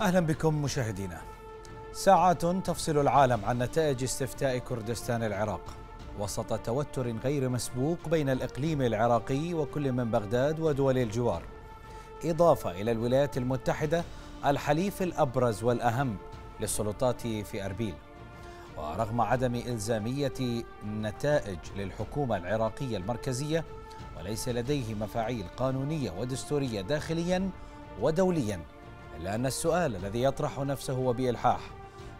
أهلا بكم مشاهدينا ساعات تفصل العالم عن نتائج استفتاء كردستان العراق وسط توتر غير مسبوق بين الإقليم العراقي وكل من بغداد ودول الجوار إضافة إلى الولايات المتحدة الحليف الأبرز والأهم للسلطات في أربيل ورغم عدم إلزامية نتائج للحكومة العراقية المركزية وليس لديه مفاعيل قانونية ودستورية داخليا ودوليا إلا أن السؤال الذي يطرح نفسه وبإلحاح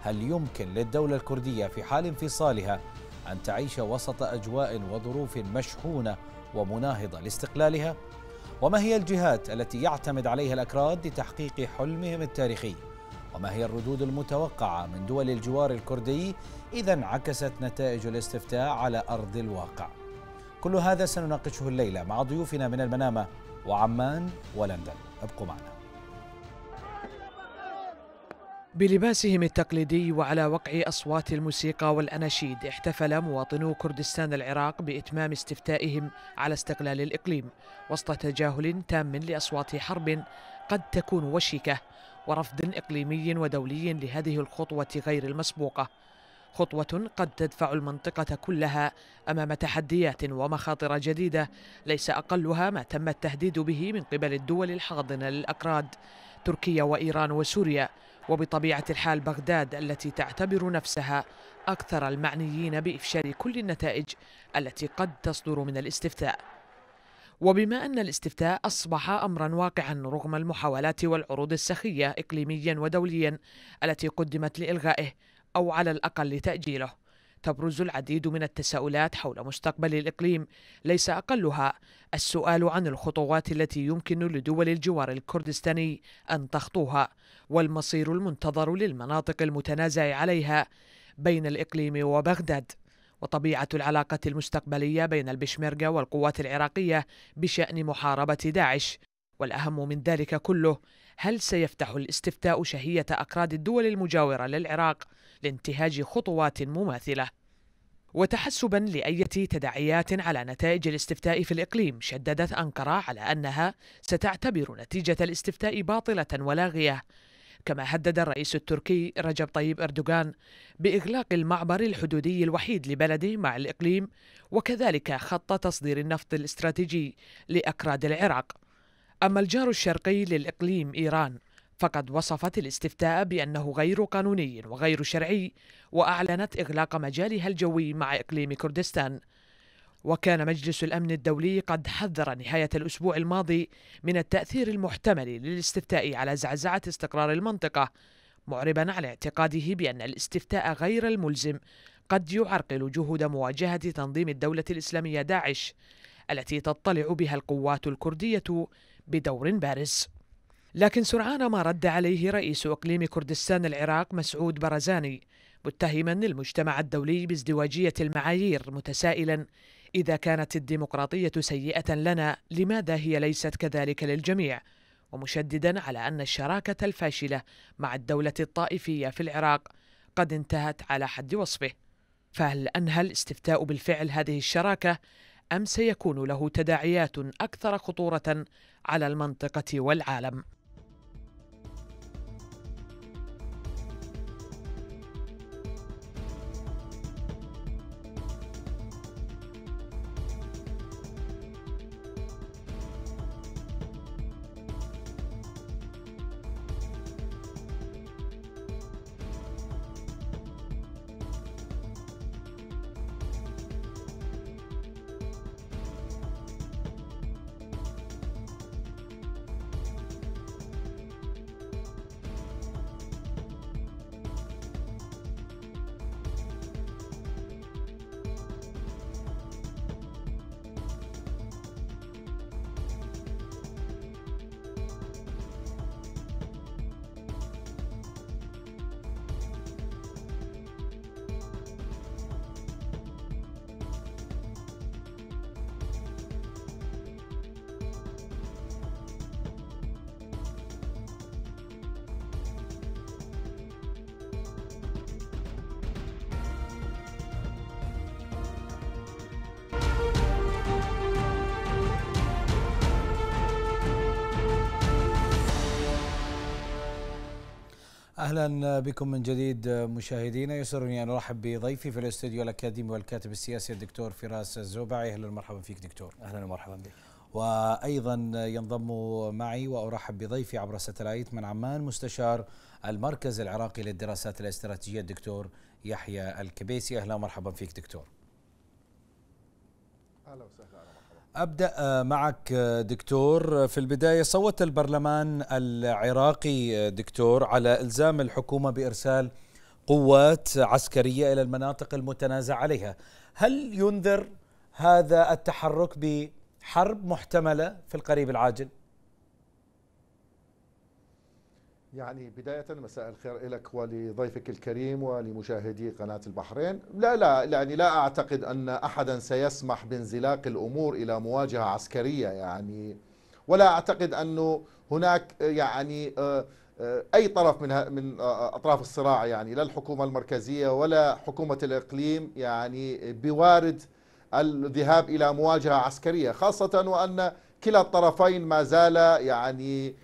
هل يمكن للدولة الكردية في حال انفصالها أن تعيش وسط أجواء وظروف مشحونة ومناهضة لاستقلالها؟ وما هي الجهات التي يعتمد عليها الأكراد لتحقيق حلمهم التاريخي؟ وما هي الردود المتوقعة من دول الجوار الكردي إذا انعكست نتائج الاستفتاء على أرض الواقع؟ كل هذا سنناقشه الليلة مع ضيوفنا من المنامة وعمان ولندن ابقوا معنا بلباسهم التقليدي وعلى وقع أصوات الموسيقى والأناشيد احتفل مواطنو كردستان العراق بإتمام استفتائهم على استقلال الإقليم وسط تجاهل تام لأصوات حرب قد تكون وشيكة ورفض إقليمي ودولي لهذه الخطوة غير المسبوقة خطوة قد تدفع المنطقة كلها أمام تحديات ومخاطر جديدة ليس أقلها ما تم التهديد به من قبل الدول الحاضنة للأكراد تركيا وإيران وسوريا وبطبيعة الحال بغداد التي تعتبر نفسها أكثر المعنيين بإفشال كل النتائج التي قد تصدر من الاستفتاء وبما أن الاستفتاء أصبح أمرا واقعا رغم المحاولات والعروض السخية إقليميا ودوليا التي قدمت لإلغائه أو على الأقل تأجيله تبرز العديد من التساؤلات حول مستقبل الإقليم ليس أقلها السؤال عن الخطوات التي يمكن لدول الجوار الكردستاني أن تخطوها والمصير المنتظر للمناطق المتنازع عليها بين الإقليم وبغداد وطبيعة العلاقة المستقبلية بين البشمركة والقوات العراقية بشأن محاربة داعش والأهم من ذلك كله هل سيفتح الاستفتاء شهية أكراد الدول المجاورة للعراق لانتهاج خطوات مماثلة وتحسبا لأية تداعيات على نتائج الاستفتاء في الإقليم شددت أنقرة على أنها ستعتبر نتيجة الاستفتاء باطلة ولاغية كما هدد الرئيس التركي رجب طيب أردوغان بإغلاق المعبر الحدودي الوحيد لبلده مع الإقليم وكذلك خط تصدير النفط الاستراتيجي لأكراد العراق أما الجار الشرقي للإقليم إيران فقد وصفت الاستفتاء بأنه غير قانوني وغير شرعي وأعلنت إغلاق مجالها الجوي مع إقليم كردستان وكان مجلس الامن الدولي قد حذر نهايه الاسبوع الماضي من التاثير المحتمل للاستفتاء على زعزعه استقرار المنطقه معربا على اعتقاده بان الاستفتاء غير الملزم قد يعرقل جهود مواجهه تنظيم الدوله الاسلاميه داعش التي تطلع بها القوات الكرديه بدور بارز لكن سرعان ما رد عليه رئيس اقليم كردستان العراق مسعود برزاني متهما المجتمع الدولي بازدواجيه المعايير متسائلا إذا كانت الديمقراطية سيئة لنا لماذا هي ليست كذلك للجميع؟ ومشددا على أن الشراكة الفاشلة مع الدولة الطائفية في العراق قد انتهت على حد وصفه فهل أنهى الاستفتاء بالفعل هذه الشراكة أم سيكون له تداعيات أكثر خطورة على المنطقة والعالم؟ اهلا بكم من جديد مشاهدينا يسرني ان ارحب بضيفي في الاستديو الاكاديمي والكاتب السياسي الدكتور فراس الزوبعي اهلا ومرحبا فيك دكتور اهلا ومرحبا بك وايضا ينضم معي وارحب بضيفي عبر ستلايت من عمان مستشار المركز العراقي للدراسات الاستراتيجيه الدكتور يحيى الكبيسي اهلا ومرحبا فيك دكتور اهلا وسهلا ابدا آه، معك آه، دكتور آه، في البدايه صوت البرلمان العراقي دكتور على الزام الحكومه بارسال قوات عسكريه الى المناطق المتنازع عليها هل ينذر هذا التحرك بحرب محتمله في القريب العاجل يعني بداية مساء الخير لك ولضيفك الكريم ولمشاهدي قناة البحرين لا لا يعني لا أعتقد أن أحدا سيسمح بانزلاق الأمور إلى مواجهة عسكرية يعني ولا أعتقد أنه هناك يعني آه، آه، أي طرف من من آه، أطراف الصراع يعني لا الحكومة المركزية ولا حكومة الإقليم يعني بوارد الذهاب إلى مواجهة عسكرية خاصة وأن كلا الطرفين ما زال يعني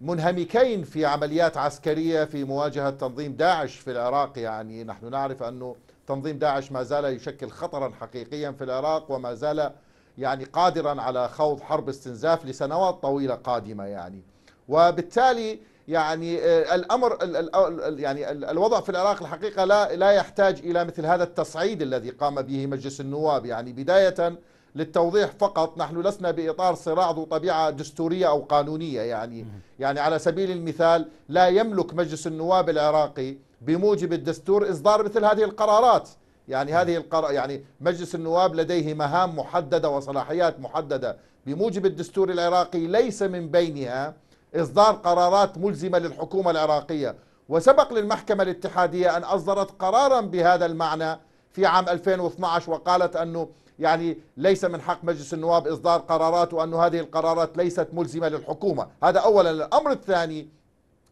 منهمكين في عمليات عسكرية في مواجهة تنظيم داعش في العراق يعني نحن نعرف أنه تنظيم داعش ما زال يشكل خطرا حقيقيا في العراق وما زال يعني قادرا على خوض حرب استنزاف لسنوات طويلة قادمة يعني وبالتالي يعني آه، الامر يعني الوضع في العراق الحقيقه لا لا يحتاج الى مثل هذا التصعيد الذي قام به مجلس النواب يعني بدايه للتوضيح فقط نحن لسنا بإطار صراع ذو طبيعة دستورية أو قانونية يعني يعني على سبيل المثال لا يملك مجلس النواب العراقي بموجب الدستور إصدار مثل هذه القرارات يعني هذه القر... يعني مجلس النواب لديه مهام محددة وصلاحيات محددة بموجب الدستور العراقي ليس من بينها إصدار قرارات ملزمة للحكومة العراقية وسبق للمحكمة الاتحادية أن أصدرت قرارا بهذا المعنى في عام 2012 وقالت أنه يعني ليس من حق مجلس النواب إصدار قرارات وأن هذه القرارات ليست ملزمة للحكومة هذا أولا الأمر الثاني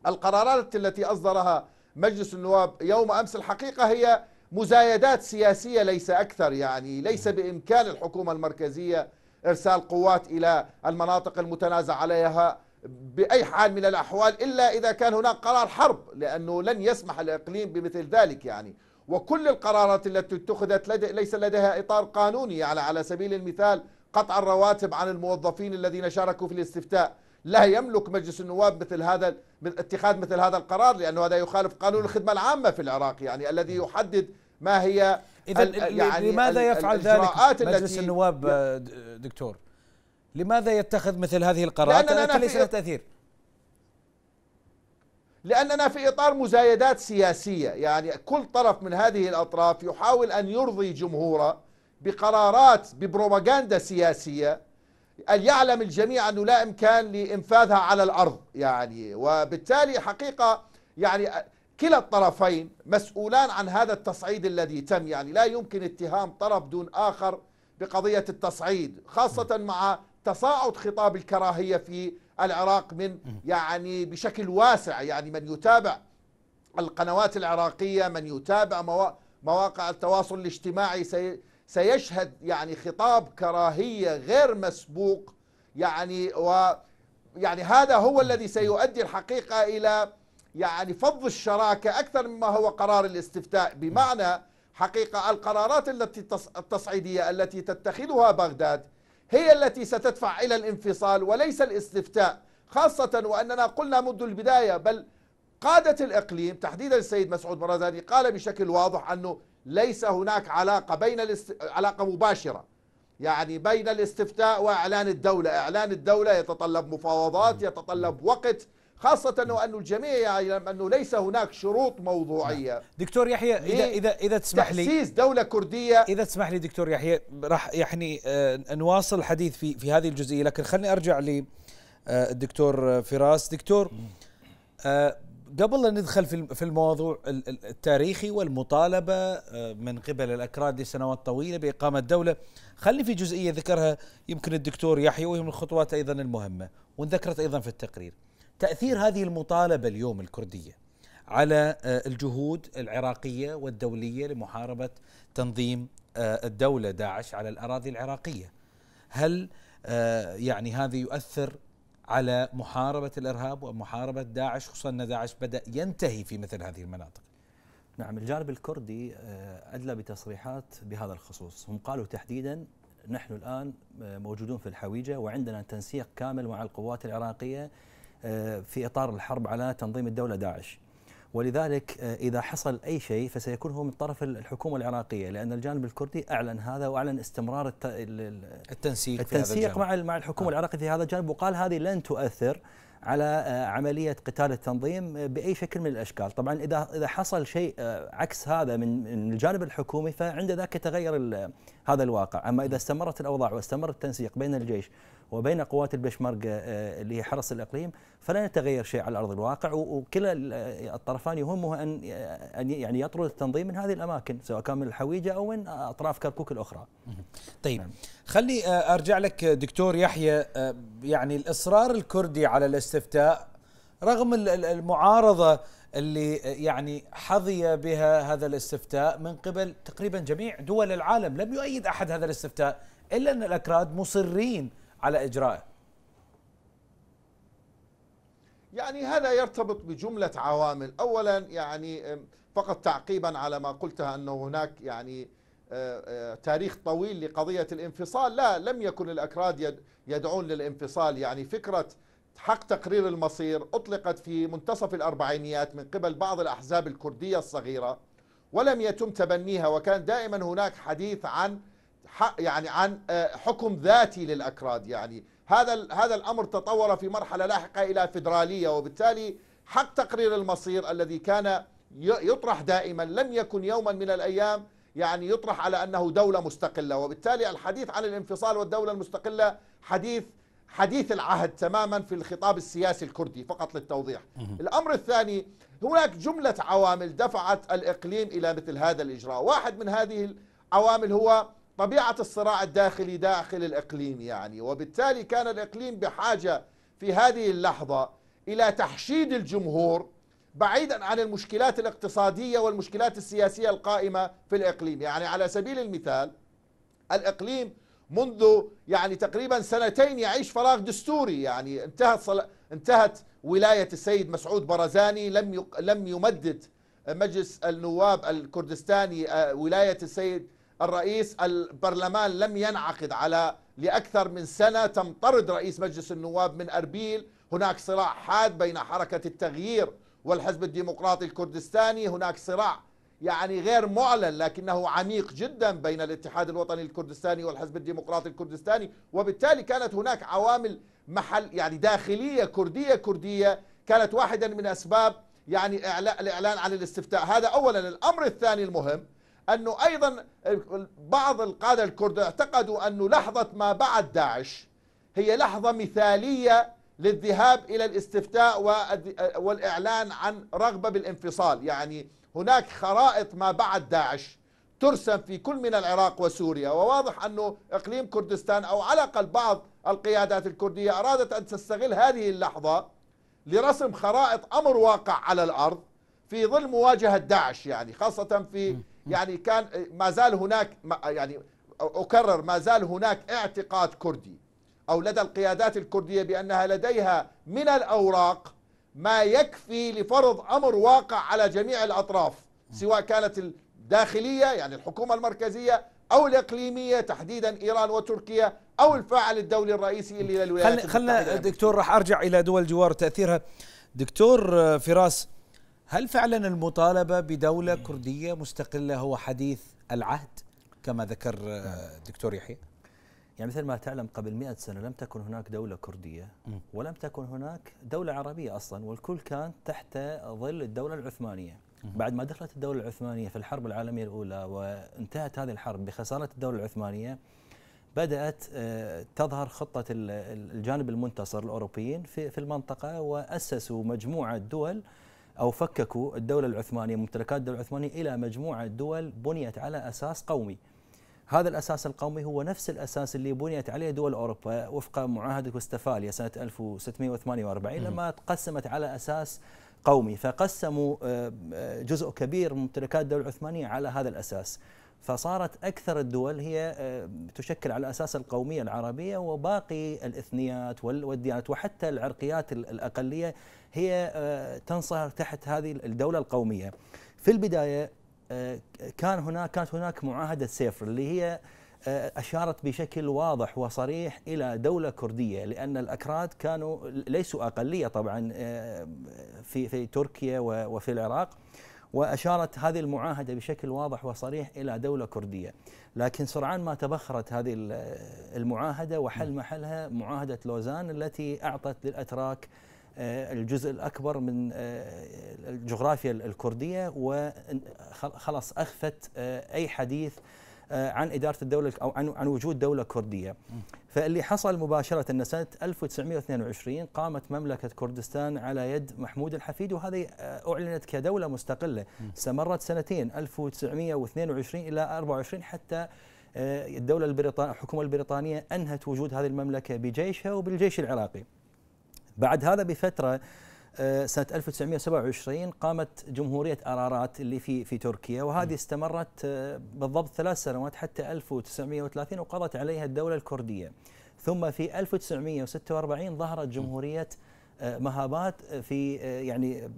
القرارات التي أصدرها مجلس النواب يوم أمس الحقيقة هي مزايدات سياسية ليس أكثر يعني ليس بإمكان الحكومة المركزية إرسال قوات إلى المناطق المتنازع عليها بأي حال من الأحوال إلا إذا كان هناك قرار حرب لأنه لن يسمح الإقليم بمثل ذلك يعني وكل القرارات التي اتخذت لدي ليس لديها إطار قانوني على يعني على سبيل المثال قطع الرواتب عن الموظفين الذين شاركوا في الاستفتاء لا يملك مجلس النواب مثل هذا اتخاذ مثل هذا القرار لأنه هذا يخالف قانون الخدمة العامة في العراق يعني الذي نعم. يحدد ما هي إذا يعني لماذا يفعل ذلك مجلس النواب دكتور لماذا يتخذ مثل هذه القرارات التي ليس لها تأثير لأننا في إطار مزايدات سياسية يعني كل طرف من هذه الأطراف يحاول أن يرضي جمهوره بقرارات ببروباغاندا سياسية أن يعلم الجميع أنه لا إمكان لإنفاذها على الأرض يعني وبالتالي حقيقة يعني كلا الطرفين مسؤولان عن هذا التصعيد الذي تم يعني لا يمكن اتهام طرف دون آخر بقضية التصعيد خاصة مع تصاعد خطاب الكراهية في العراق من يعني بشكل واسع يعني من يتابع القنوات العراقية من يتابع مواقع التواصل الاجتماعي سيشهد يعني خطاب كراهية غير مسبوق يعني و يعني هذا هو الذي سيؤدي الحقيقة إلى يعني فض الشراكة أكثر مما هو قرار الاستفتاء بمعنى حقيقة القرارات التي التصعيدية التي تتخذها بغداد هي التي ستدفع إلى الانفصال وليس الاستفتاء خاصة وأننا قلنا منذ البداية بل قادة الإقليم تحديدا السيد مسعود مرزاني قال بشكل واضح أنه ليس هناك علاقة بين الاست... علاقة مباشرة يعني بين الاستفتاء وإعلان الدولة إعلان الدولة يتطلب مفاوضات يتطلب وقت خاصة وأن الجميع يعلم يعني أنه ليس هناك شروط موضوعية نعم. دكتور يحيى إذا, إذا, إذا تسمح لي تأسيس دولة كردية إذا تسمح لي دكتور يحيى راح يعني آه، نواصل الحديث في, في هذه الجزئية لكن خلني أرجع للدكتور آه، آه، فراس دكتور قبل أن ندخل في الموضوع التاريخي والمطالبة من قبل الأكراد لسنوات طويلة بإقامة دولة خلني في جزئية ذكرها يمكن الدكتور يحيى وهي من الخطوات أيضا المهمة وانذكرت أيضا في التقرير تاثير هذه المطالبه اليوم الكرديه على آه، الجهود العراقيه والدوليه لمحاربه تنظيم آه، الدوله داعش على الاراضي العراقيه هل آه، يعني هذا يؤثر على محاربه الارهاب ومحاربه داعش خصوصا ان داعش بدا ينتهي في مثل هذه المناطق نعم الجانب الكردي ادلى بتصريحات بهذا الخصوص هم قالوا تحديدا نحن الان موجودون في الحويجه وعندنا تنسيق كامل مع القوات العراقيه آه، في اطار الحرب على تنظيم الدوله داعش. ولذلك آه، اذا حصل اي شيء فسيكون هو من طرف الحكومه العراقيه لان الجانب الكردي اعلن هذا واعلن استمرار التنسيق التنسيق التنسيق مع مع الحكومه آه. العراقيه في هذا الجانب وقال هذه لن تؤثر على آه، عمليه قتال التنظيم باي شكل من الاشكال، طبعا اذا اذا حصل شيء عكس هذا من الجانب الحكومي فعند ذاك يتغير هذا الواقع، اما اذا استمرت الاوضاع واستمر التنسيق بين الجيش وبين قوات البشمركة آه، اللي هي حرس الإقليم فلا يتغير شيء على أرض الواقع وكلا آه، الطرفان يهمه أن آه، أن يعني يطرد التنظيم من هذه الأماكن سواء كان من الحويجة أو من أطراف كركوك الأخرى طيب نعم. خلي أرجع لك دكتور يحيى يعني الإصرار الكردي على الاستفتاء رغم المعارضة اللي يعني حظي بها هذا الاستفتاء من قبل تقريبا جميع دول العالم لم يؤيد أحد هذا الاستفتاء إلا أن الأكراد مصرين على إجرائه يعني هذا يرتبط بجملة عوامل أولا يعني فقط تعقيبا على ما قلتها أنه هناك يعني أه، أه، تاريخ طويل لقضية الانفصال لا لم يكن الأكراد يدعون للانفصال يعني فكرة حق تقرير المصير أطلقت في منتصف الأربعينيات من قبل بعض الأحزاب الكردية الصغيرة ولم يتم تبنيها وكان دائما هناك حديث عن يعني عن آه، حكم ذاتي للأكراد يعني هذا هذا الأمر تطور في مرحلة لاحقة إلى فدراليه وبالتالي حق تقرير المصير الذي كان يطرح دائما لم يكن يوما من الأيام يعني يطرح على أنه دولة مستقلة وبالتالي الحديث عن الانفصال والدولة المستقلة حديث حديث العهد تماما في الخطاب السياسي الكردي فقط للتوضيح الأمر الثاني هناك جملة عوامل دفعت الإقليم إلى مثل هذا الإجراء واحد من هذه العوامل هو طبيعة الصراع الداخلي داخل الإقليم يعني وبالتالي كان الإقليم بحاجة في هذه اللحظة إلى تحشيد الجمهور بعيدا عن المشكلات الاقتصادية والمشكلات السياسية القائمة في الإقليم يعني على سبيل المثال الإقليم منذ يعني تقريبا سنتين يعيش فراغ دستوري يعني انتهت صل... انتهت ولاية السيد مسعود برزاني لم ي... لم يمدد مجلس النواب الكردستاني آه، ولاية السيد الرئيس البرلمان لم ينعقد على لأكثر من سنة تم طرد رئيس مجلس النواب من أربيل هناك صراع حاد بين حركة التغيير والحزب الديمقراطي الكردستاني هناك صراع يعني غير معلن لكنه عميق جدا بين الاتحاد الوطني الكردستاني والحزب الديمقراطي الكردستاني وبالتالي كانت هناك عوامل محل يعني داخلية كردية كردية كانت واحدا من أسباب يعني الإعلان عن الاستفتاء هذا أولا الأمر الثاني المهم أنه أيضا بعض القادة الكرد اعتقدوا أنه لحظة ما بعد داعش هي لحظة مثالية للذهاب إلى الاستفتاء والإعلان عن رغبة بالانفصال يعني هناك خرائط ما بعد داعش ترسم في كل من العراق وسوريا وواضح أنه إقليم كردستان أو على الأقل بعض القيادات الكردية أرادت أن تستغل هذه اللحظة لرسم خرائط أمر واقع على الأرض في ظل مواجهة داعش يعني خاصة في يعني كان ما زال هناك يعني أكرر ما زال هناك اعتقاد كردي أو لدى القيادات الكردية بأنها لديها من الأوراق ما يكفي لفرض أمر واقع على جميع الأطراف سواء كانت الداخلية يعني الحكومة المركزية أو الإقليمية تحديدا إيران وتركيا أو الفاعل الدولي الرئيسي اللي للولايات خلنا, خلنا دكتور راح أرجع إلى دول الجوار وتأثيرها دكتور آه، فراس هل فعلا المطالبه بدوله كرديه مستقله هو حديث العهد كما ذكر الدكتور آه، يحيى؟ يعني مثل ما تعلم قبل مئة سنة لم تكن هناك دولة كردية ولم تكن هناك دولة عربية أصلا والكل كان تحت ظل الدولة العثمانية بعد ما دخلت الدولة العثمانية في الحرب العالمية الأولى وانتهت هذه الحرب بخسارة الدولة العثمانية بدأت آه، تظهر خطة الجانب المنتصر الأوروبيين في المنطقة وأسسوا مجموعة دول أو فككوا الدولة العثمانية ممتلكات الدولة العثمانية إلى مجموعة دول بنيت على أساس قومي هذا الأساس القومي هو نفس الأساس اللي بنيت عليه دول أوروبا وفق معاهدة وستفاليا سنة 1648 لما تقسمت على أساس قومي فقسموا آه، آه، جزء كبير من ممتلكات الدولة العثمانية على هذا الأساس فصارت أكثر الدول هي آه، تشكل على أساس القومية العربية وباقي الإثنيات والديانات وحتى العرقيات الأقلية هي آه، تنصهر تحت هذه الدولة القومية في البداية آه، كان هناك كانت هناك معاهدة سيفر اللي هي أشارت بشكل واضح وصريح إلى دولة كردية لأن الأكراد كانوا ليسوا أقلية طبعا في في تركيا وفي العراق واشارت هذه المعاهده بشكل واضح وصريح الى دوله كرديه، لكن سرعان ما تبخرت هذه المعاهده وحل محلها معاهده لوزان التي اعطت للاتراك آه، الجزء الاكبر من آه، الجغرافيا الكرديه وخلاص اخفت آه، اي حديث آه، عن إدارة الدولة أو عن, عن وجود دولة كردية فاللي حصل مباشرة أن سنة 1922 قامت مملكة كردستان على يد محمود الحفيد وهذه آه، أعلنت كدولة مستقلة استمرت سنتين 1922 إلى 24 حتى آه، الدولة البريطانية الحكومة البريطانية أنهت وجود هذه المملكة بجيشها وبالجيش العراقي بعد هذا بفترة سنة 1927 قامت جمهورية أرارات اللي في في تركيا وهذه استمرت آه، بالضبط ثلاث سنوات حتى 1930 وقضت عليها الدولة الكردية ثم في 1946 ظهرت جمهورية آه، مهابات آه، في يعني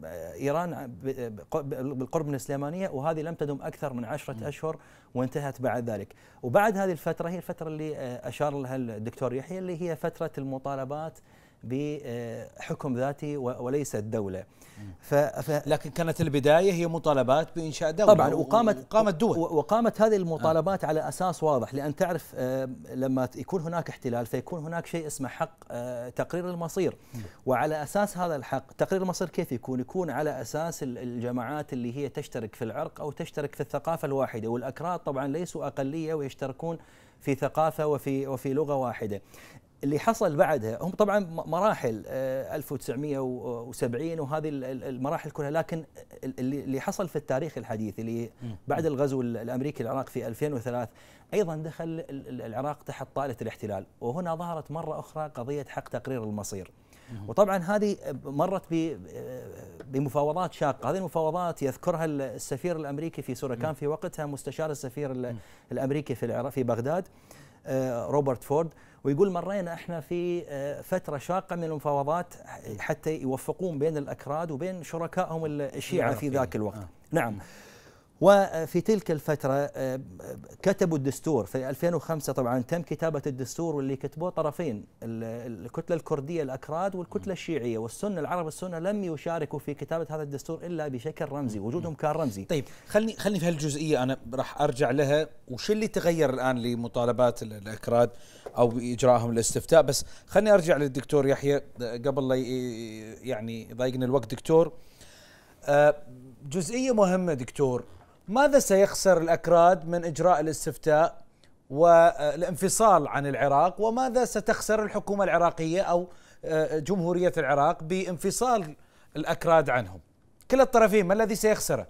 ايران بالقرب من السليمانية وهذه لم تدم اكثر من عشرة اشهر وانتهت بعد ذلك، وبعد هذه الفتره هي الفتره اللي اشار لها الدكتور يحيى اللي هي فتره المطالبات بحكم ذاتي وليس الدولة ف... ف... لكن كانت البداية هي مطالبات بإنشاء دولة طبعا وقامت, وقامت دول وقامت هذه المطالبات آه. على أساس واضح لأن تعرف آه، لما يكون هناك احتلال فيكون هناك شيء اسمه حق آه، تقرير المصير وعلى أساس هذا الحق تقرير المصير كيف يكون يكون على أساس الجماعات اللي هي تشترك في العرق أو تشترك في الثقافة الواحدة والأكراد طبعا ليسوا أقلية ويشتركون في ثقافة وفي وفي لغة واحدة اللي حصل بعدها هم طبعا مراحل 1970 آه، وهذه المراحل كلها لكن اللي حصل في التاريخ الحديث اللي بعد الغزو الامريكي العراق في 2003 ايضا دخل العراق تحت طائله الاحتلال وهنا ظهرت مره اخرى قضيه حق تقرير المصير وطبعا هذه مرت آه، بمفاوضات شاقه، هذه المفاوضات يذكرها السفير الامريكي في سوريا كان في وقتها مستشار السفير الامريكي في العراق في بغداد آه، روبرت فورد ويقول مرينا احنا في آه، فتره شاقه من المفاوضات حتى يوفقون بين الاكراد وبين شركائهم الشيعه في ذاك الوقت آه. نعم وفي تلك الفترة آه، كتبوا الدستور في 2005 طبعا تم كتابة الدستور واللي كتبوه طرفين الكتلة الكردية الأكراد والكتلة الشيعية والسنة العرب السنة لم يشاركوا في كتابة هذا الدستور إلا بشكل رمزي وجودهم كان رمزي طيب خلني خلني في هالجزئية أنا راح أرجع لها وش اللي تغير الآن لمطالبات الأكراد أو إجراءهم الاستفتاء بس خلني أرجع للدكتور يحيى آه، قبل لا يعني يضايقنا الوقت دكتور آه، جزئية مهمة دكتور ماذا سيخسر الأكراد من إجراء الاستفتاء والانفصال عن العراق وماذا ستخسر الحكومة العراقية أو آه، جمهورية العراق بانفصال الأكراد عنهم كلا الطرفين ما الذي سيخسره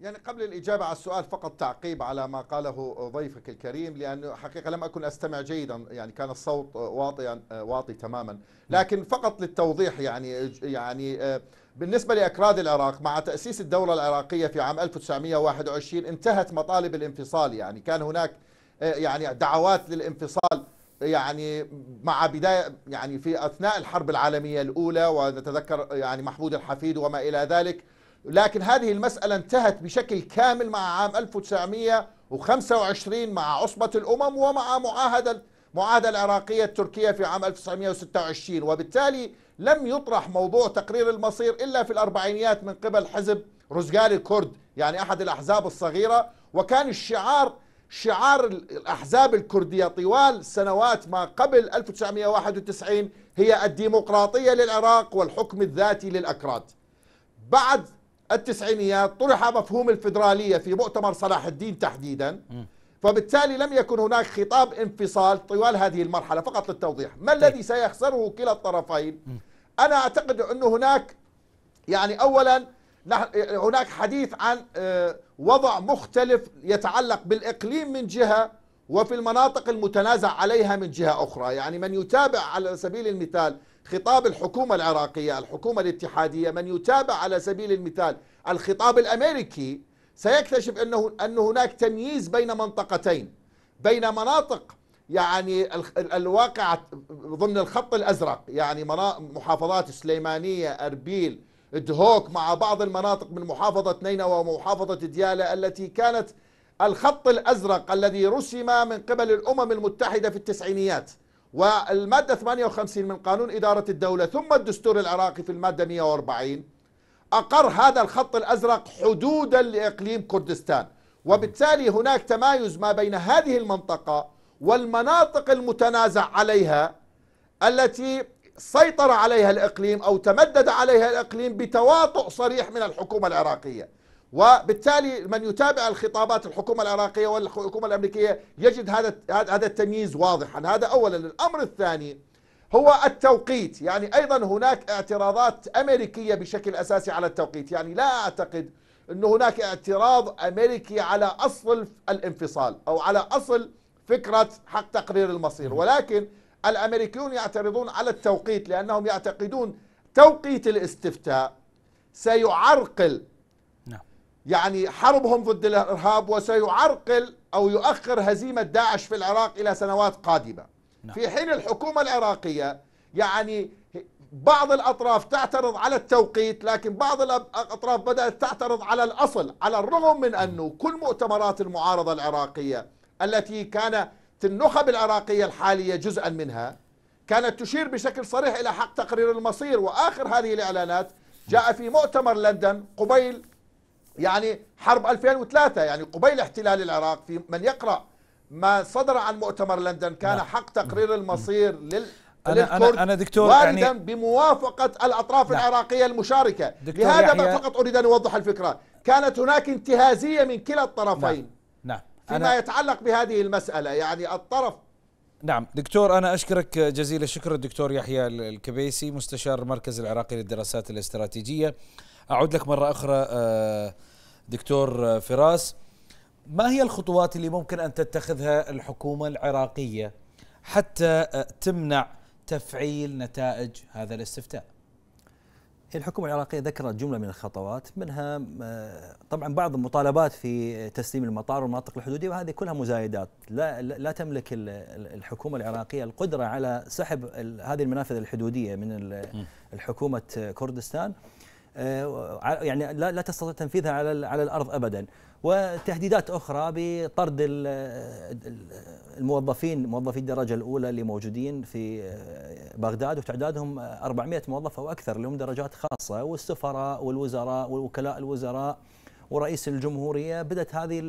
يعني قبل الإجابة على السؤال فقط تعقيب على ما قاله ضيفك الكريم لأنه حقيقة لم أكن أستمع جيدا يعني كان الصوت واطيا آه، واطي تماما لكن فقط للتوضيح يعني يعني آه، بالنسبة لأكراد العراق مع تأسيس الدولة العراقية في عام 1921 انتهت مطالب الانفصال يعني كان هناك آه، يعني دعوات للانفصال يعني مع بداية يعني في أثناء الحرب العالمية الأولى ونتذكر يعني محمود الحفيد وما إلى ذلك لكن هذه المسألة انتهت بشكل كامل مع عام 1925 مع عصبة الأمم ومع معاهدة المعاهدة العراقية التركية في عام 1926 وبالتالي لم يطرح موضوع تقرير المصير إلا في الأربعينيات من قبل حزب رزقال الكرد يعني أحد الأحزاب الصغيرة وكان الشعار شعار الأحزاب الكردية طوال سنوات ما قبل 1991 هي الديمقراطية للعراق والحكم الذاتي للأكراد بعد التسعينيات طرح مفهوم الفدرالية في مؤتمر صلاح الدين تحديدا فبالتالي لم يكن هناك خطاب انفصال طوال هذه المرحلة فقط للتوضيح ما طيب. الذي سيخسره كلا الطرفين أنا أعتقد أنه هناك يعني أولا هناك حديث عن آه، وضع مختلف يتعلق بالإقليم من جهة وفي المناطق المتنازع عليها من جهة أخرى يعني من يتابع على سبيل المثال خطاب الحكومة العراقية الحكومة الاتحادية من يتابع على سبيل المثال الخطاب الأمريكي سيكتشف أنه أن هناك تمييز بين منطقتين بين مناطق يعني الواقع ضمن الخط الازرق يعني محافظات سليمانيه اربيل دهوك مع بعض المناطق من محافظه نينوى ومحافظه دياله التي كانت الخط الازرق الذي رسم من قبل الامم المتحده في التسعينيات والماده 58 من قانون اداره الدوله ثم الدستور العراقي في الماده 140 اقر هذا الخط الازرق حدودا لاقليم كردستان وبالتالي هناك تمايز ما بين هذه المنطقه والمناطق المتنازع عليها التي سيطر عليها الإقليم أو تمدد عليها الإقليم بتواطؤ صريح من الحكومة العراقية وبالتالي من يتابع الخطابات الحكومة العراقية والحكومة الأمريكية يجد هذا هذا التمييز واضحا هذا أولا الأمر الثاني هو التوقيت يعني أيضا هناك اعتراضات أمريكية بشكل أساسي على التوقيت يعني لا أعتقد أن هناك اعتراض أمريكي على أصل الانفصال أو على أصل فكرة حق تقرير المصير ولكن الأمريكيون يعترضون على التوقيت لأنهم يعتقدون توقيت الاستفتاء سيعرقل نعم. يعني حربهم ضد الإرهاب وسيعرقل أو يؤخر هزيمة داعش في العراق إلى سنوات قادمة نعم. في حين الحكومة العراقية يعني بعض الأطراف تعترض على التوقيت لكن بعض الأطراف بدأت تعترض على الأصل على الرغم من أنه كل مؤتمرات المعارضة العراقية التي كانت النخب العراقية الحالية جزءا منها كانت تشير بشكل صريح إلى حق تقرير المصير وآخر هذه الإعلانات جاء في مؤتمر لندن قبيل يعني حرب 2003 يعني قبيل احتلال العراق في من يقرأ ما صدر عن مؤتمر لندن كان نعم. حق تقرير المصير نعم. لل أنا, أنا, أنا دكتور يعني واردا يعني بموافقة الأطراف لا. نعم. العراقية المشاركة لهذا ما فقط أريد أن أوضح الفكرة كانت هناك انتهازية من كلا الطرفين نعم, نعم فيما يتعلق بهذه المسألة يعني الطرف نعم دكتور أنا أشكرك جزيل الشكر الدكتور يحيى الكبيسي مستشار المركز العراقي للدراسات الاستراتيجية أعود لك مرة أخرى آه، دكتور فراس ما هي الخطوات اللي ممكن أن تتخذها الحكومة العراقية حتى آه، تمنع تفعيل نتائج هذا الاستفتاء؟ الحكومة العراقية ذكرت جملة من الخطوات منها آه، طبعا بعض المطالبات في تسليم المطار والمناطق الحدودية وهذه كلها مزايدات لا, لا تملك الحكومة العراقية القدرة على سحب هذه المنافذ الحدودية من الحكومة كردستان آه، يعني لا لا تستطيع تنفيذها على على الارض ابدا وتهديدات اخرى بطرد الموظفين موظفي الدرجه الاولى اللي موجودين في آه، بغداد وتعدادهم 400 موظف او اكثر لهم درجات خاصه والسفراء والوزراء والوكلاء الوزراء ورئيس الجمهوريه بدات هذه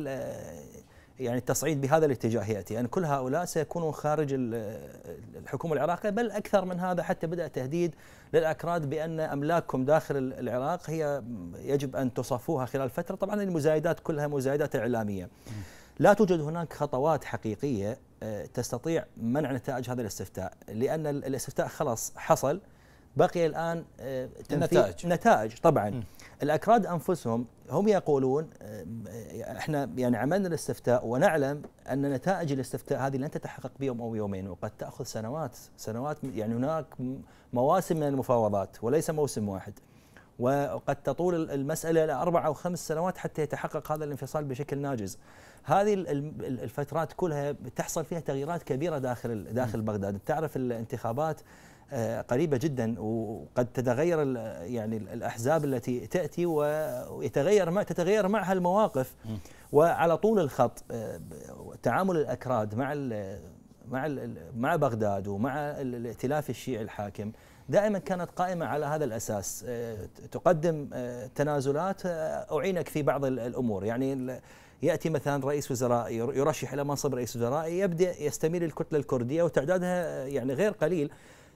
يعني التصعيد بهذا الاتجاه ياتي يعني كل هؤلاء سيكونون خارج الحكومه العراقيه بل اكثر من هذا حتى بدا تهديد للاكراد بان املاككم داخل العراق هي يجب ان تصفوها خلال فتره طبعا المزايدات كلها مزايدات اعلاميه لا توجد هناك خطوات حقيقيه آه، تستطيع منع نتائج هذا الاستفتاء لان الاستفتاء خلاص حصل بقي الان آه، تنفيذ نتائج نتائج طبعا م. الأكراد أنفسهم هم يقولون آه، احنا يعني عملنا الاستفتاء ونعلم ان نتائج الاستفتاء هذه لن تتحقق بيوم او يومين وقد تاخذ سنوات سنوات يعني هناك مواسم من المفاوضات وليس موسم واحد وقد تطول المساله الى اربع او خمس سنوات حتى يتحقق هذا الانفصال بشكل ناجز. هذه الفترات كلها تحصل فيها تغييرات كبيره داخل داخل بغداد، تعرف الانتخابات آه، قريبه جدا وقد تتغير يعني الاحزاب التي تاتي ويتغير مع تتغير معها المواقف وعلى طول الخط آه، تعامل الاكراد مع مع مع بغداد ومع الائتلاف الشيعي الحاكم دائما كانت قائمه على هذا الاساس آه، تقدم تنازلات اعينك في بعض الامور يعني ياتي مثلا رئيس وزراء يرشح الى منصب رئيس وزراء يبدا يستميل الكتله الكرديه وتعدادها يعني غير قليل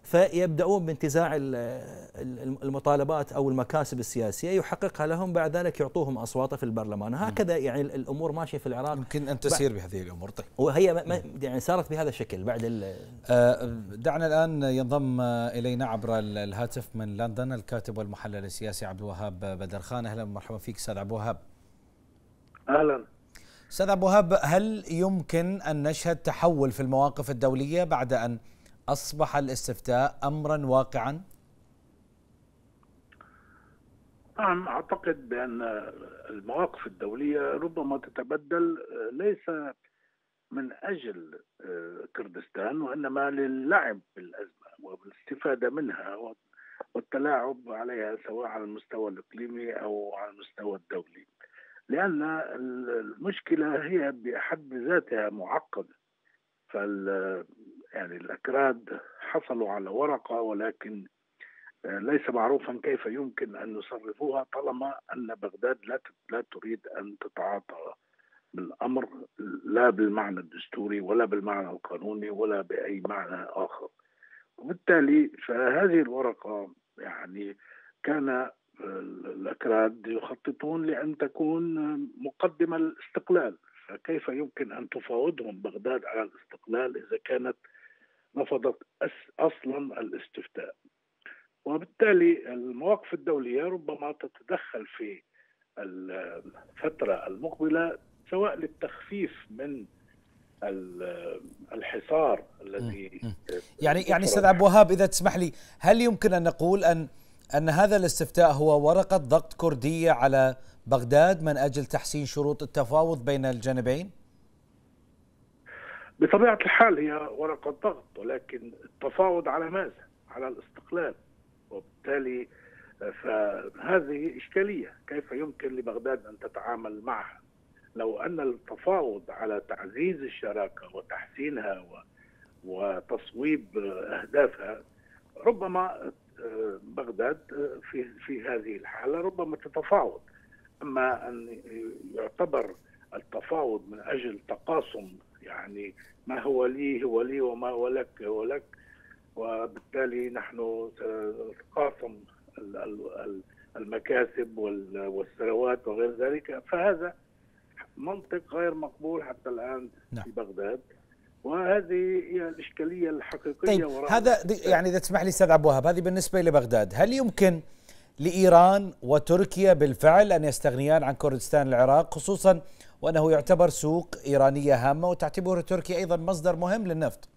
فيبدأون بانتزاع المطالبات أو المكاسب السياسية يحققها لهم بعد ذلك يعطوهم أصواته في البرلمان هكذا يعني الأمور ماشية في العراق يمكن أن تسير بهذه الأمور طيب وهي يعني صارت بهذا الشكل بعد آه، دعنا الآن ينضم إلينا عبر الهاتف من لندن الكاتب والمحلل السياسي عبد الوهاب بدر خان أهلا ومرحبا فيك أستاذ عبد الوهاب أهلا استاذ ابو الوهاب هل يمكن ان نشهد تحول في المواقف الدوليه بعد ان أصبح الاستفتاء أمرا واقعا؟ نعم أعتقد بأن المواقف الدولية ربما تتبدل ليس من أجل آه، كردستان وإنما للعب بالأزمة والاستفاده منها والتلاعب عليها سواء على المستوى الإقليمي أو على المستوى الدولي لأن المشكلة هي بحد ذاتها معقدة فال يعني الأكراد حصلوا على ورقة ولكن آه، ليس معروفا كيف يمكن أن يصرفوها طالما أن بغداد لا لا تريد أن تتعاطى بالأمر لا بالمعنى الدستوري ولا بالمعنى القانوني ولا بأي معنى آخر وبالتالي فهذه الورقة يعني كان آه، الأكراد يخططون لأن تكون مقدمة للاستقلال فكيف يمكن أن تفاوضهم بغداد على الاستقلال إذا كانت رفضت أصلا الاستفتاء وبالتالي المواقف الدولية ربما تتدخل في الفترة المقبلة سواء للتخفيف من الحصار الذي يعني يعني استاذ عبد الوهاب اذا تسمح لي هل يمكن ان نقول ان ان هذا الاستفتاء هو ورقه ضغط كرديه على بغداد من اجل تحسين شروط التفاوض بين الجانبين؟ بطبيعه الحال هي ورقه ضغط ولكن التفاوض على ماذا؟ على الاستقلال وبالتالي آه، فهذه اشكاليه كيف يمكن لبغداد ان تتعامل معها؟ لو ان التفاوض على تعزيز الشراكه وتحسينها و... وتصويب اهدافها ربما آه، بغداد آه، في في هذه الحاله ربما تتفاوض اما ان يعتبر التفاوض من اجل تقاسم يعني ما هو لي هو لي وما هو لك هو لك وبالتالي نحن سنتقاسم المكاسب والثروات وغير ذلك فهذا منطق غير مقبول حتى الان نعم. في بغداد وهذه هي الاشكاليه الحقيقيه طيب وراء هذا يعني اذا تسمح لي استاذ عبد الوهاب هذه بالنسبه لبغداد هل يمكن لايران وتركيا بالفعل ان يستغنيان عن كردستان العراق خصوصا وأنه يعتبر سوق إيرانية هامة وتعتبر تركيا أيضا مصدر مهم للنفط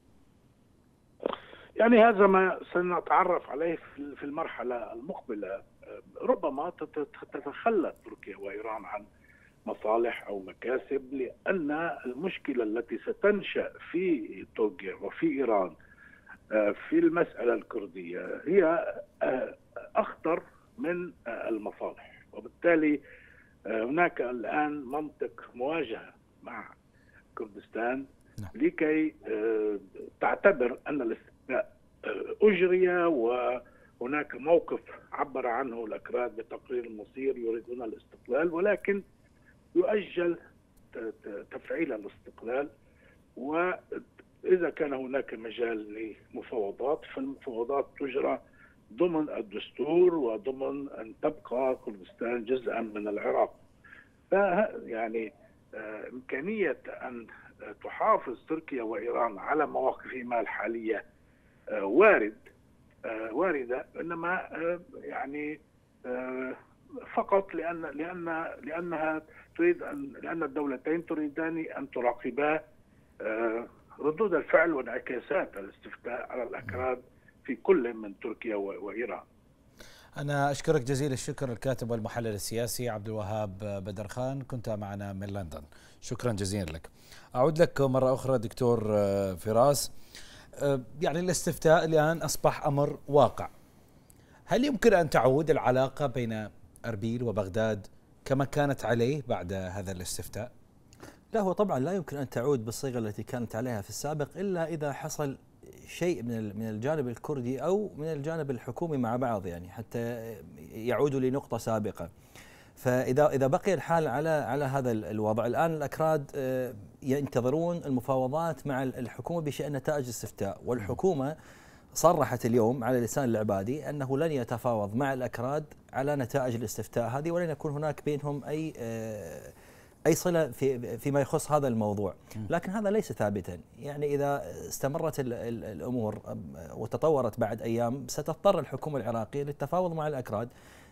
يعني هذا ما سنتعرف عليه في المرحلة المقبلة ربما تتخلى تركيا وإيران عن مصالح أو مكاسب لأن المشكلة التي ستنشأ في تركيا وفي إيران أه، في المسألة الكردية هي أه، أخطر من أه، المصالح وبالتالي هناك الان منطق مواجهه مع كردستان نعم. لكي آه، تعتبر ان الاستثناء آه، اجري وهناك موقف عبر عنه الاكراد بتقرير المصير يريدون الاستقلال ولكن يؤجل تفعيل الاستقلال واذا كان هناك مجال لمفاوضات فالمفاوضات تجرى ضمن الدستور وضمن ان تبقى كردستان جزءا من العراق. ف يعني آه، امكانيه ان تحافظ تركيا وايران على مواقفهما الحاليه آه، وارد آه، وارده انما يعني فقط لان لان لانها تريد ان لان الدولتين تريدان ان تراقبا ردود الفعل وانعكاسات الاستفتاء على الاكراد في كل من تركيا وإيران أنا أشكرك جزيل الشكر الكاتب والمحلل السياسي عبد الوهاب بدر خان كنت معنا من لندن شكرا جزيلا لك أعود لك مرة أخرى دكتور آه، فراس آه، يعني الاستفتاء الآن أصبح أمر واقع هل يمكن أن تعود العلاقة بين أربيل وبغداد كما كانت عليه بعد هذا الاستفتاء؟ لا هو طبعا لا يمكن أن تعود بالصيغة التي كانت عليها في السابق إلا إذا حصل شيء من من الجانب الكردي او من الجانب الحكومي مع بعض يعني حتى يعودوا لنقطه سابقه. فاذا اذا بقي الحال على على هذا الوضع الان الاكراد آه، ينتظرون المفاوضات مع الحكومه بشان نتائج الاستفتاء والحكومه صرحت اليوم على لسان العبادي انه لن يتفاوض مع الاكراد على نتائج الاستفتاء هذه ولن يكون هناك بينهم اي آه، أي صلة في فيما يخص هذا الموضوع لكن هذا ليس ثابتا يعني إذا استمرت الأمور وتطورت بعد أيام ستضطر الحكومة العراقية للتفاوض مع الأكراد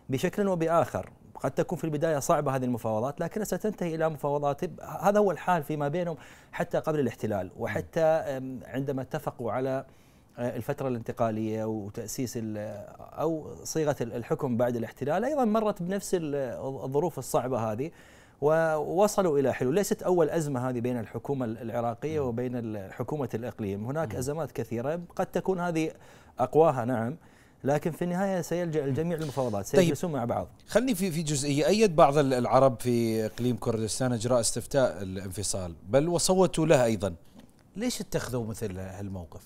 بشكل وبآخر قد تكون في البداية صعبة هذه المفاوضات لكنها ستنتهي إلى مفاوضات هذا هو الحال فيما بينهم حتى قبل الاحتلال وحتى عندما اتفقوا على أه، الفترة الانتقالية وتأسيس أو صيغة الحكم بعد الاحتلال أيضا مرت بنفس الظروف الصعبة هذه ووصلوا إلى حلول ليست أول أزمة هذه بين الحكومة العراقية نعم. وبين حكومة الإقليم هناك نعم. أزمات كثيرة قد تكون هذه أقواها نعم لكن في النهايه سيلجا نعم. الجميع للمفاوضات طيب. سيجلسون طيب مع بعض خلني في في جزئيه ايد بعض العرب في اقليم كردستان اجراء استفتاء الانفصال بل وصوتوا له ايضا ليش اتخذوا مثل هالموقف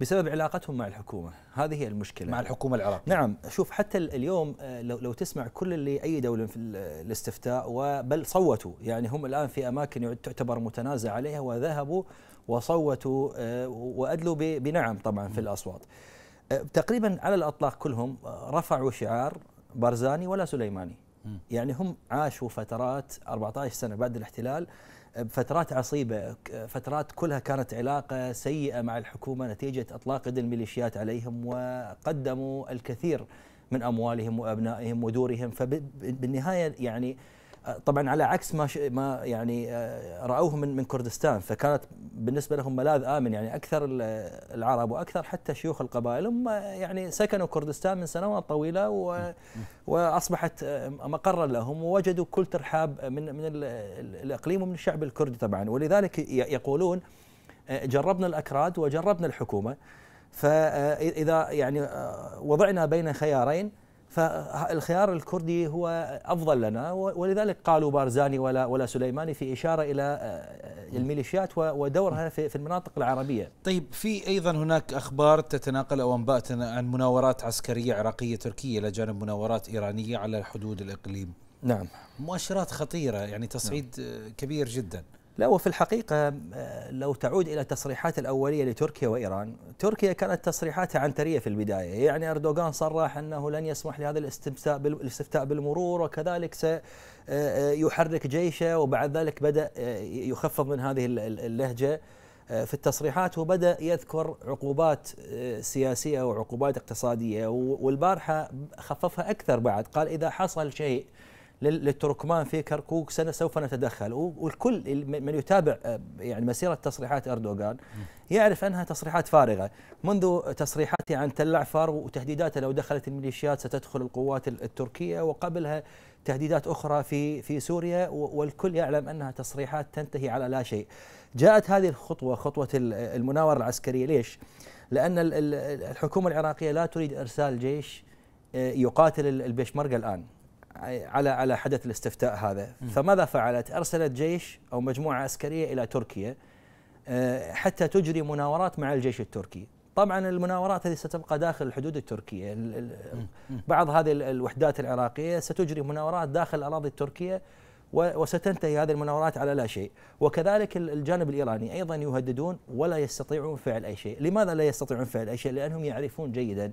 بسبب علاقتهم مع الحكومه هذه هي المشكله مع الحكومه العراقيه نعم شوف حتى اليوم آه، لو لو تسمع كل اللي اي دوله في الاستفتاء وبل صوتوا يعني هم الان في اماكن تعتبر متنازع عليها وذهبوا وصوتوا آه، وادلوا بنعم طبعا في الاصوات آه، تقريبا على الاطلاق كلهم رفعوا شعار بارزاني ولا سليماني يعني هم عاشوا فترات 14 سنة بعد الاحتلال فترات عصيبة فترات كلها كانت علاقة سيئة مع الحكومة نتيجة أطلاق يد الميليشيات عليهم وقدموا الكثير من أموالهم وأبنائهم ودورهم فبالنهاية يعني طبعا على عكس ما ما يعني آه، راوه من من كردستان فكانت بالنسبه لهم ملاذ امن يعني اكثر العرب واكثر حتى شيوخ القبائل هم يعني سكنوا كردستان من سنوات طويله و واصبحت آه، مقرا لهم ووجدوا كل ترحاب من من الاقليم ومن الشعب الكردي طبعا ولذلك يقولون آه، جربنا الاكراد وجربنا الحكومه فاذا يعني وضعنا بين خيارين فالخيار الكردي هو افضل لنا ولذلك قالوا بارزاني ولا ولا سليماني في اشاره الى آه، آه، الميليشيات ودورها في المناطق العربيه. طيب في ايضا هناك اخبار تتناقل او انباء عن مناورات عسكريه عراقيه تركيه الى جانب مناورات ايرانيه على حدود الاقليم. نعم. مؤشرات خطيره يعني تصعيد نعم. كبير جدا. لا وفي الحقيقة آه، لو تعود إلى التصريحات الأولية لتركيا وإيران تركيا كانت تصريحاتها عنترية في البداية يعني أردوغان صرح أنه لن يسمح لهذا الاستفتاء بالمرور وكذلك سيحرك آه، آه، جيشه وبعد ذلك بدأ يخفض من هذه اللهجة في التصريحات وبدأ يذكر عقوبات سياسية وعقوبات اقتصادية والبارحة خففها أكثر بعد قال إذا حصل شيء للتركمان في كركوك سنة سوف نتدخل والكل من يتابع آه، يعني مسيرة تصريحات أردوغان يعرف أنها تصريحات فارغة منذ تصريحاته عن تل العفار وتهديداته لو دخلت الميليشيات ستدخل القوات التركية وقبلها تهديدات أخرى في في سوريا والكل يعلم أنها تصريحات تنتهي على لا شيء جاءت هذه الخطوة خطوة المناورة العسكرية ليش؟ لأن الحكومة العراقية لا تريد إرسال جيش آه، يقاتل البيشمركة الآن على على حدث الاستفتاء هذا فماذا فعلت ارسلت جيش او مجموعه عسكريه الى تركيا آه، حتى تجري مناورات مع الجيش التركي طبعا المناورات هذه ستبقى داخل الحدود التركيه بعض هذه الوحدات العراقيه ستجري مناورات داخل الاراضي التركيه وستنتهي هذه المناورات على لا شيء وكذلك الجانب الإيراني أيضا يهددون ولا يستطيعون فعل أي شيء لماذا لا يستطيعون فعل أي شيء لأنهم يعرفون جيدا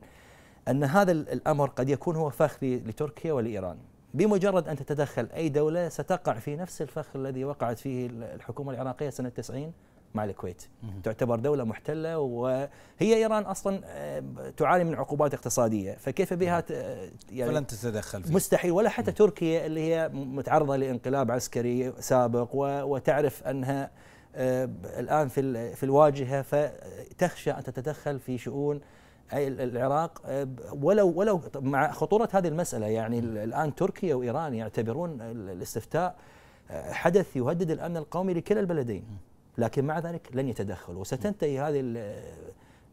أن هذا الأمر قد يكون هو فخ لتركيا ولإيران بمجرد أن تتدخل أي دولة ستقع في نفس الفخ الذي وقعت فيه الحكومة العراقية سنة 90 مع الكويت تعتبر دولة محتلة وهي إيران أصلا آه، تعاني من عقوبات اقتصادية فكيف بها نعم. آه، يعني فلن تتدخل فيه. مستحيل ولا حتى تركيا اللي هي متعرضة لانقلاب عسكري سابق وتعرف أنها آه، الآن في الواجهة فتخشى أن تتدخل في شؤون العراق آه، ولو ولو مع خطوره هذه المساله يعني الان تركيا وايران يعتبرون الاستفتاء آه، حدث يهدد الامن القومي لكلا البلدين لكن مع ذلك لن يتدخلوا وستنتهي هذه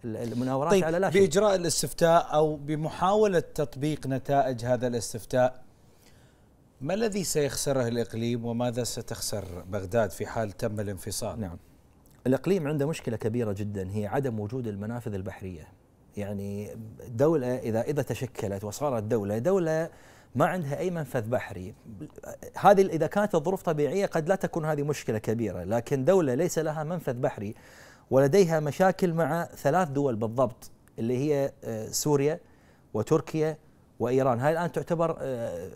المناورات طيب على لا شيء باجراء الاستفتاء او بمحاوله تطبيق نتائج هذا الاستفتاء ما الذي سيخسره الاقليم وماذا ستخسر بغداد في حال تم الانفصال؟ نعم الاقليم عنده مشكله كبيره جدا هي عدم وجود المنافذ البحريه يعني دولة إذا إذا تشكلت وصارت دولة دولة ما عندها أي منفذ بحري هذه إذا كانت الظروف طبيعية قد لا تكون هذه مشكلة كبيرة لكن دولة ليس لها منفذ بحري ولديها مشاكل مع ثلاث دول بالضبط اللي هي آه، سوريا وتركيا وإيران هاي الآن تعتبر آه،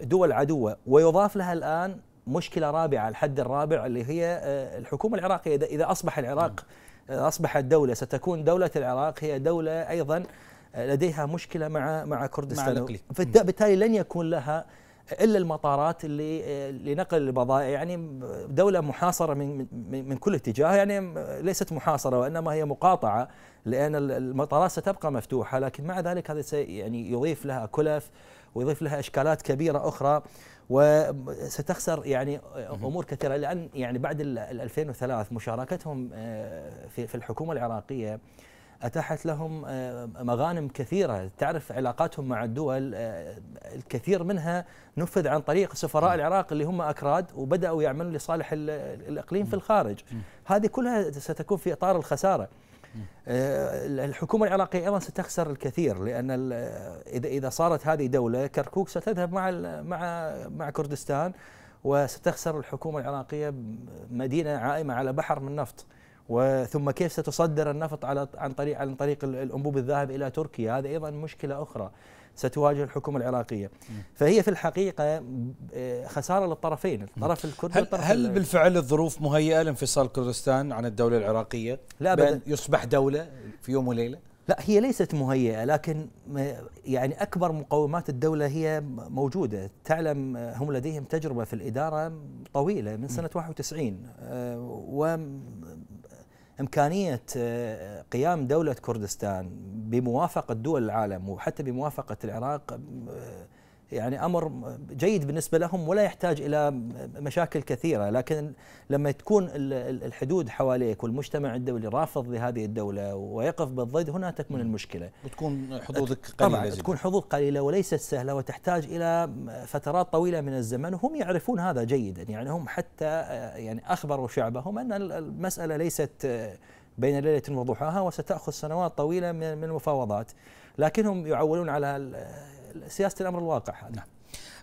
دول عدوة ويضاف لها الآن مشكلة رابعة الحد الرابع اللي هي آه، الحكومة العراقية إذا أصبح العراق اصبحت دوله ستكون دوله العراق هي دوله ايضا لديها مشكله مع مع كردستان مع بالتالي لن يكون لها الا المطارات اللي لنقل البضائع يعني دوله محاصره من من كل اتجاه يعني ليست محاصره وانما هي مقاطعه لان المطارات ستبقى مفتوحه لكن مع ذلك هذا يعني يضيف لها كلف ويضيف لها اشكالات كبيره اخرى وستخسر يعني امور كثيره لان يعني بعد 2003 مشاركتهم آه، في الحكومه العراقيه اتاحت لهم آه، مغانم كثيره تعرف علاقاتهم مع الدول آه، الكثير منها نفذ عن طريق سفراء العراق اللي هم اكراد وبداوا يعملون لصالح الاقليم في الخارج هذه كلها ستكون في اطار الخساره آه، الحكومة العراقية أيضا ستخسر الكثير لأن آه، إذا إذا صارت هذه دولة كركوك ستذهب مع مع مع كردستان وستخسر الحكومة العراقية مدينة عائمة على بحر من نفط وثم كيف ستصدر النفط على عن طريق عن طريق الانبوب الذاهب الى تركيا هذا ايضا مشكله اخرى ستواجه الحكومة العراقية فهي في الحقيقة آه، خسارة للطرفين الطرف الكردي هل, هل بالفعل الظروف مهيئة لانفصال كردستان عن الدولة العراقية لا بأن يصبح دولة في يوم وليلة لا هي ليست مهيئة لكن يعني أكبر مقومات الدولة هي موجودة تعلم آه، هم لديهم تجربة في الإدارة طويلة من سنة 91 آه، و إمكانية آه، قيام دولة كردستان بموافقة دول العالم وحتى بموافقة العراق آه، يعني امر جيد بالنسبه لهم ولا يحتاج الى مشاكل كثيره لكن لما تكون الحدود حواليك والمجتمع الدولي رافض لهذه الدوله ويقف بالضد هنا تكمن المشكله وتكون حظوظك قليله طبعا تكون حظوظ قليله وليست سهله وتحتاج الى فترات طويله من الزمن وهم يعرفون هذا جيدا يعني هم حتى آه، يعني اخبروا شعبهم ان المساله ليست بين ليله وضحاها وستاخذ سنوات طويله من المفاوضات لكنهم يعولون على سياسه الامر الواقع هذا نعم.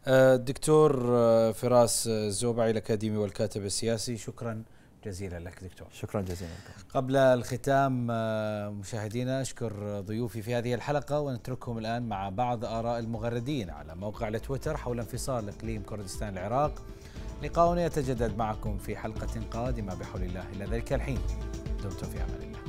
آه، دكتور آه، فراس الزوبعي آه، الاكاديمي والكاتب السياسي شكرا جزيلا لك دكتور شكرا جزيلا لك. قبل الختام مشاهدينا اشكر ضيوفي في هذه الحلقه ونترككم الان مع بعض اراء المغردين على موقع تويتر حول انفصال اقليم كردستان العراق لقاؤنا يتجدد معكم في حلقه قادمه بحول الله الى ذلك الحين دمتم في امان الله